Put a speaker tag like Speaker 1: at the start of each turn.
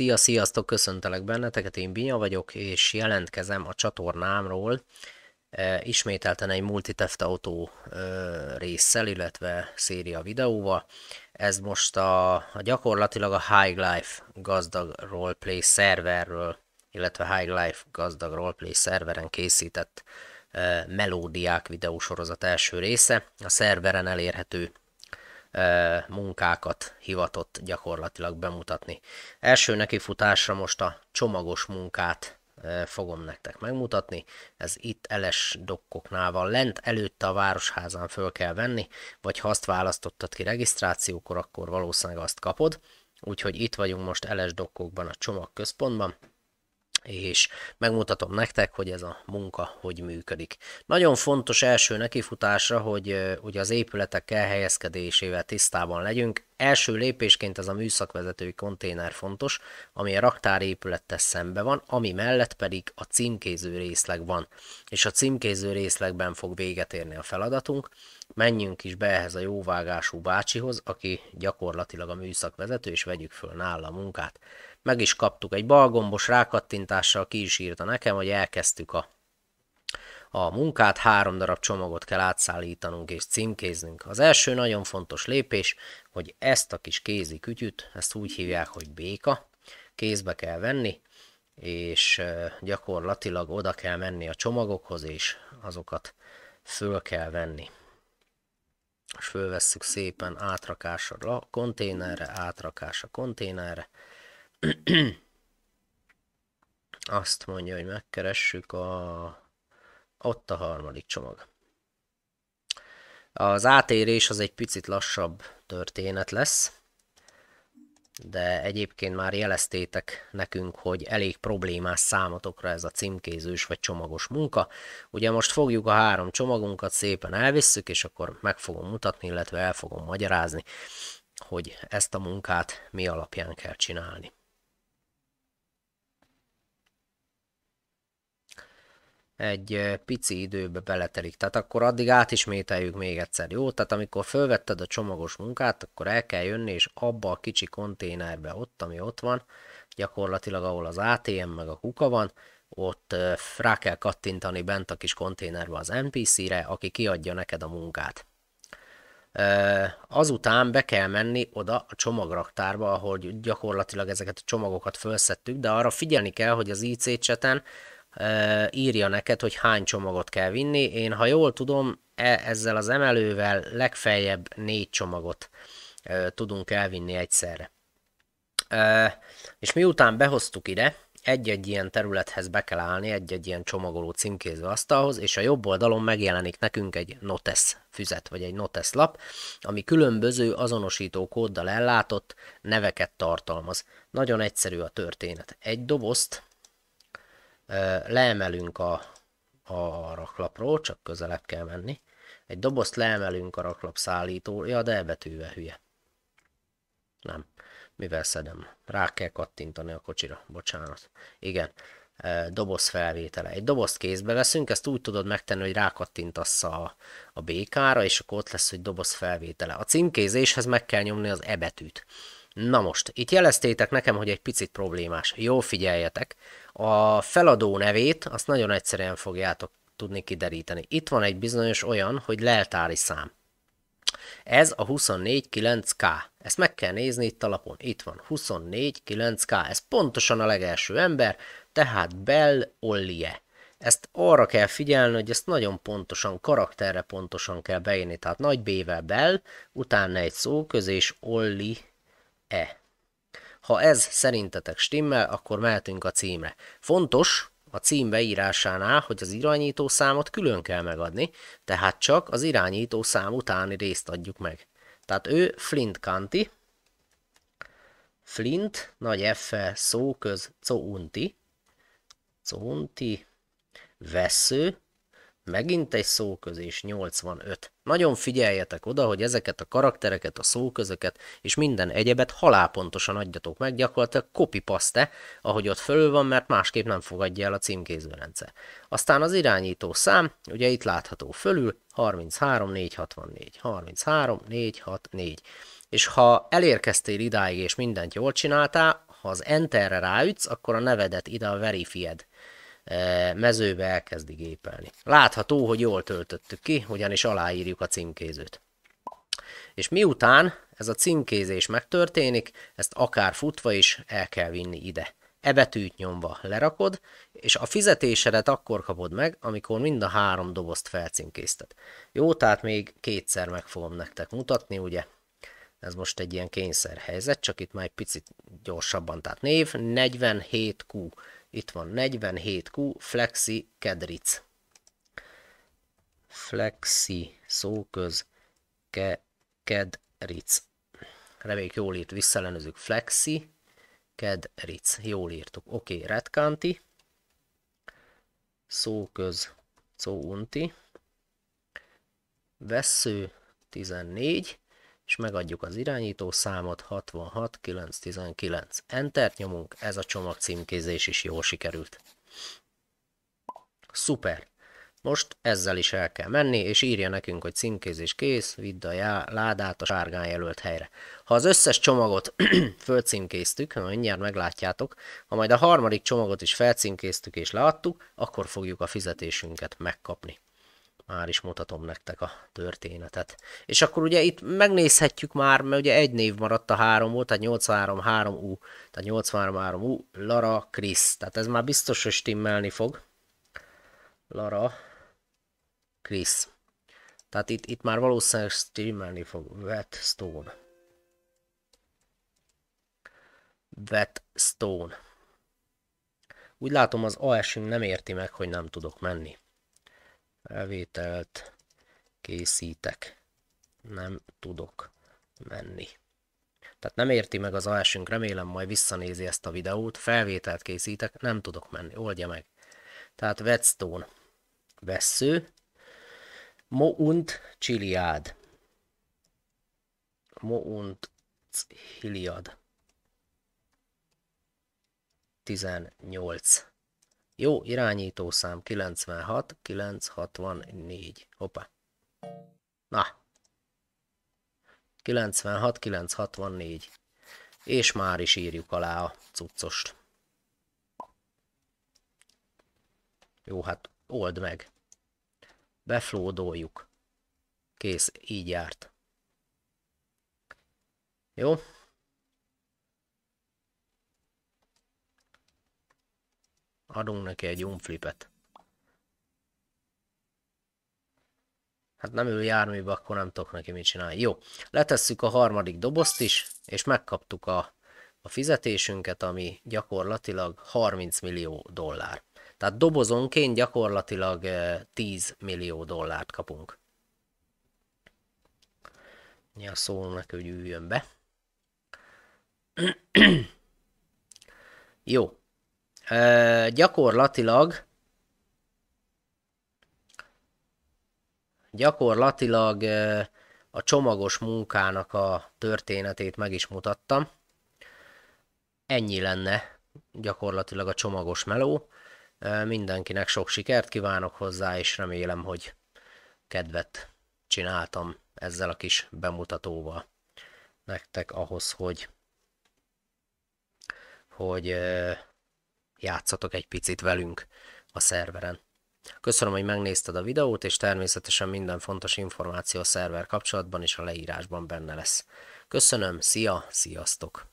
Speaker 1: Szia, sziasztok, köszöntelek benneteket, én Binya vagyok, és jelentkezem a csatornámról e, ismételten egy multiteft autó e, résszel, illetve széria videóval. Ez most a, a gyakorlatilag a High Life gazdag roleplay szerverről, illetve High Life gazdag roleplay szerveren készített e, melódiák videósorozat első része. A szerveren elérhető munkákat hivatott gyakorlatilag bemutatni. Első nekifutásra most a csomagos munkát fogom nektek megmutatni. Ez itt eles dokkoknál van lent, előtte a városházán föl kell venni, vagy ha azt választottad ki regisztrációkor, akkor valószínűleg azt kapod. Úgyhogy itt vagyunk most eles dokkokban a csomagközpontban és megmutatom nektek, hogy ez a munka hogy működik. Nagyon fontos első nekifutásra, hogy ugye az épületek elhelyezkedésével tisztában legyünk. Első lépésként ez a műszakvezetői konténer fontos, ami a raktárépülettel szembe van, ami mellett pedig a címkéző részleg van. És a címkéző részlegben fog véget érni a feladatunk. Menjünk is be ehhez a jóvágású bácsihoz, aki gyakorlatilag a műszakvezető, és vegyük föl nála a munkát meg is kaptuk. Egy balgombos rákattintással ki is írta nekem, hogy elkezdtük a, a munkát, három darab csomagot kell átszállítanunk és címkéznünk. Az első nagyon fontos lépés, hogy ezt a kis kézi kütyüt, ezt úgy hívják, hogy béka, kézbe kell venni, és gyakorlatilag oda kell menni a csomagokhoz, és azokat föl kell venni. És fölvesszük szépen átrakásra a konténerre, átrakás a konténerre, azt mondja, hogy megkeressük a... Ott a harmadik csomag. Az átérés az egy picit lassabb történet lesz, de egyébként már jeleztétek nekünk, hogy elég problémás számotokra ez a címkézős vagy csomagos munka. Ugye most fogjuk a három csomagunkat, szépen elvisszük, és akkor meg fogom mutatni, illetve el fogom magyarázni, hogy ezt a munkát mi alapján kell csinálni. egy pici időbe beletelik. Tehát akkor addig átismételjük még egyszer, jó? Tehát amikor felvetted a csomagos munkát, akkor el kell jönni, és abba a kicsi konténerbe ott, ami ott van, gyakorlatilag ahol az ATM meg a kuka van, ott rá kell kattintani bent a kis konténerbe az NPC-re, aki kiadja neked a munkát. Azután be kell menni oda a csomagraktárba, ahol gyakorlatilag ezeket a csomagokat felszettük, de arra figyelni kell, hogy az IC cseten írja neked, hogy hány csomagot kell vinni. Én, ha jól tudom, e, ezzel az emelővel legfeljebb négy csomagot tudunk elvinni egyszerre. És miután behoztuk ide, egy-egy ilyen területhez be kell állni, egy-egy ilyen csomagoló címkéző asztalhoz, és a jobb oldalon megjelenik nekünk egy notes füzet, vagy egy notes lap, ami különböző azonosító kóddal ellátott neveket tartalmaz. Nagyon egyszerű a történet. Egy dobozt leemelünk a, a raklapról, csak közelebb kell menni, egy dobozt leemelünk a raklap szállítója, de ebetűve hülye. Nem. Mivel szedem? Rá kell kattintani a kocsira. Bocsánat. Igen. E, doboz felvétele. Egy dobozt kézbe veszünk, ezt úgy tudod megtenni, hogy rákattintasz a, a BK-ra, és akkor ott lesz, hogy doboz felvétele. A címkézéshez meg kell nyomni az ebetűt. Na most, itt jeleztétek nekem, hogy egy picit problémás. Jó, figyeljetek. A feladó nevét azt nagyon egyszerűen fogjátok tudni kideríteni. Itt van egy bizonyos olyan, hogy leltári szám. Ez a 249K. Ezt meg kell nézni itt a lapon. Itt van 249K. Ez pontosan a legelső ember, tehát Bell Ollie. Ezt arra kell figyelni, hogy ezt nagyon pontosan, karakterre pontosan kell beírni. Tehát nagy B-vel Bell, utána egy szó közé, és Ollie E. Ha ez szerintetek stimmel, akkor mehetünk a címre. Fontos a cím beírásánál, hogy az irányító számot külön kell megadni, tehát csak az irányító szám utáni részt adjuk meg. Tehát ő Flint Kanti, Flint, nagy f szó köz, counti, counti, vesző, Megint egy szóközés 85. Nagyon figyeljetek oda, hogy ezeket a karaktereket, a szóközöket és minden egyebet halálpontosan adjatok meg, gyakorlatilag paste, ahogy ott fölül van, mert másképp nem fogadja el a címkézőrendszer. Aztán az irányító szám, ugye itt látható fölül, 33 464, 33 464. És ha elérkeztél idáig és mindent jól csináltál, ha az enterre ráütsz, akkor a nevedet ide a verified mezőbe elkezdi gépelni. Látható, hogy jól töltöttük ki, ugyanis aláírjuk a címkézőt. És miután ez a címkézés megtörténik, ezt akár futva is el kell vinni ide. E betűt nyomva lerakod, és a fizetésedet akkor kapod meg, amikor mind a három dobozt felcímkézted. Jó, tehát még kétszer meg fogom nektek mutatni, ugye? Ez most egy ilyen kényszer helyzet, csak itt már egy picit gyorsabban, tehát név 47Q. Itt van 47Q, Flexi, Kedric. Flexi, szóköz, ke, Kedric. Reméljük jól írt, visszaellenőzzük. Flexi, Kedric. Jól írtuk. Oké, okay, Redkanti. Szóköz, Szóunti. Vesző, 14 és megadjuk az irányító számot 66919. Entert nyomunk, ez a csomag címkézés is jól sikerült. Super! Most ezzel is el kell menni, és írja nekünk, hogy címkézés kész, vidd a já, ládát a sárgán jelölt helyre. Ha az összes csomagot fölcímkéztük, mindjárt meglátjátok, ha majd a harmadik csomagot is felcímkéztük és leadtuk, akkor fogjuk a fizetésünket megkapni már is mutatom nektek a történetet. És akkor ugye itt megnézhetjük már, mert ugye egy név maradt a három, volt, tehát 833U, tehát 833U, Lara Krisz. Tehát ez már biztos, hogy stimmelni fog. Lara Krisz. Tehát itt, itt már valószínűleg stimmelni fog. Wet Stone. Úgy látom az AS-ünk nem érti meg, hogy nem tudok menni. Felvételt készítek. Nem tudok menni. Tehát nem érti meg az alásunk, remélem majd visszanézi ezt a videót. Felvételt készítek, nem tudok menni, oldja meg. Tehát vetstone, vesző. Mo und Chiliad. Mo und Chiliad. 18. Jó irányítószám 96, 964. Hoppá. Na. 96, 964. És már is írjuk alá a cuccost. Jó, hát old meg. Beflódoljuk. Kész, így járt. Jó? Adunk neki egy umflipet. Hát nem ül járműbe, akkor nem tudok neki mit csinálni. Jó, letesszük a harmadik dobozt is, és megkaptuk a, a fizetésünket, ami gyakorlatilag 30 millió dollár. Tehát dobozonként gyakorlatilag 10 eh, millió dollárt kapunk. Ja, neki, hogy üljön be. Jó, Ö, gyakorlatilag gyakorlatilag ö, a csomagos munkának a történetét meg is mutattam. Ennyi lenne gyakorlatilag a csomagos meló. Ö, mindenkinek sok sikert kívánok hozzá, és remélem, hogy kedvet csináltam ezzel a kis bemutatóval nektek ahhoz, hogy hogy játszatok egy picit velünk a szerveren. Köszönöm, hogy megnézted a videót, és természetesen minden fontos információ a szerver kapcsolatban és a leírásban benne lesz. Köszönöm, szia, sziasztok!